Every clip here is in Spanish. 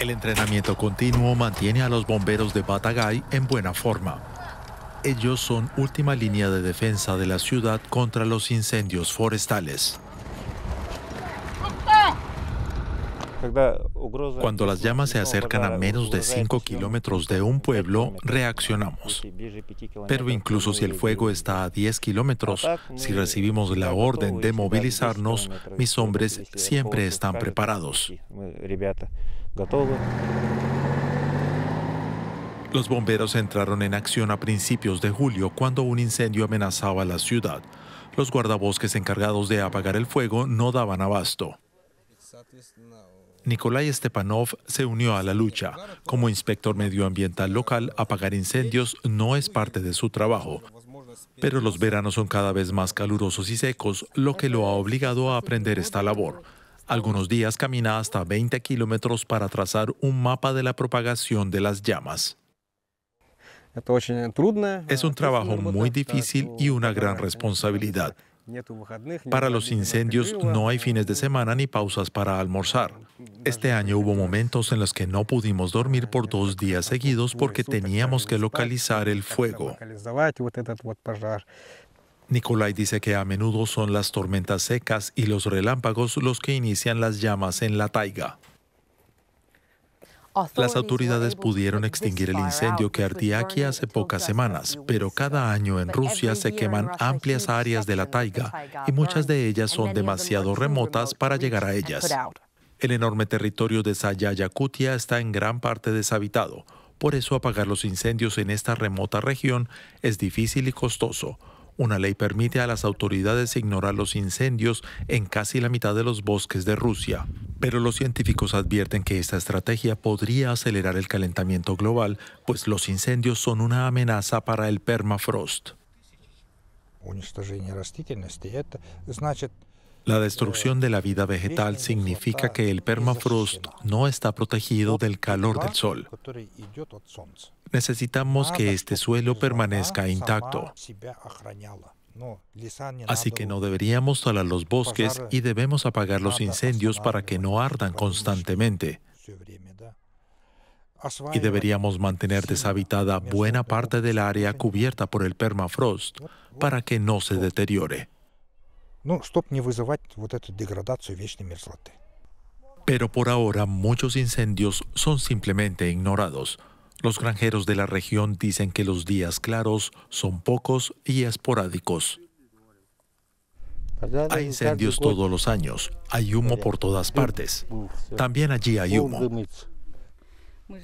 El entrenamiento continuo mantiene a los bomberos de Batagay en buena forma. Ellos son última línea de defensa de la ciudad contra los incendios forestales. Cuando las llamas se acercan a menos de 5 kilómetros de un pueblo, reaccionamos. Pero incluso si el fuego está a 10 kilómetros, si recibimos la orden de movilizarnos, mis hombres siempre están preparados. Los bomberos entraron en acción a principios de julio cuando un incendio amenazaba la ciudad. Los guardabosques encargados de apagar el fuego no daban abasto. Nikolai Stepanov se unió a la lucha. Como inspector medioambiental local, apagar incendios no es parte de su trabajo. Pero los veranos son cada vez más calurosos y secos, lo que lo ha obligado a aprender esta labor. Algunos días camina hasta 20 kilómetros para trazar un mapa de la propagación de las llamas. Es un trabajo muy difícil y una gran responsabilidad. Para los incendios no hay fines de semana ni pausas para almorzar. Este año hubo momentos en los que no pudimos dormir por dos días seguidos porque teníamos que localizar el fuego. Nicolai dice que a menudo son las tormentas secas y los relámpagos los que inician las llamas en la taiga. Las autoridades pudieron extinguir el incendio que ardía aquí hace pocas semanas, pero cada año en Rusia se queman amplias áreas de la taiga y muchas de ellas son demasiado remotas para llegar a ellas. El enorme territorio de Sayayakutia está en gran parte deshabitado, por eso apagar los incendios en esta remota región es difícil y costoso. Una ley permite a las autoridades ignorar los incendios en casi la mitad de los bosques de Rusia. Pero los científicos advierten que esta estrategia podría acelerar el calentamiento global, pues los incendios son una amenaza para el permafrost. La destrucción de la vida vegetal significa que el permafrost no está protegido del calor del sol. Necesitamos que este suelo permanezca intacto. Así que no deberíamos talar los bosques y debemos apagar los incendios para que no ardan constantemente. Y deberíamos mantener deshabitada buena parte del área cubierta por el permafrost para que no se deteriore. Pero por ahora muchos incendios son simplemente ignorados. Los granjeros de la región dicen que los días claros son pocos y esporádicos. Hay incendios todos los años, hay humo por todas partes. También allí hay humo.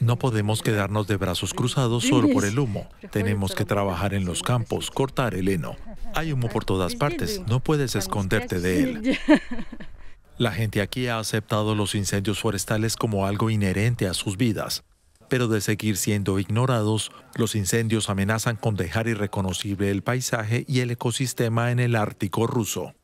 No podemos quedarnos de brazos cruzados solo por el humo. Tenemos que trabajar en los campos, cortar el heno, hay humo por todas partes, no puedes esconderte de él. La gente aquí ha aceptado los incendios forestales como algo inherente a sus vidas, pero de seguir siendo ignorados, los incendios amenazan con dejar irreconocible el paisaje y el ecosistema en el Ártico ruso.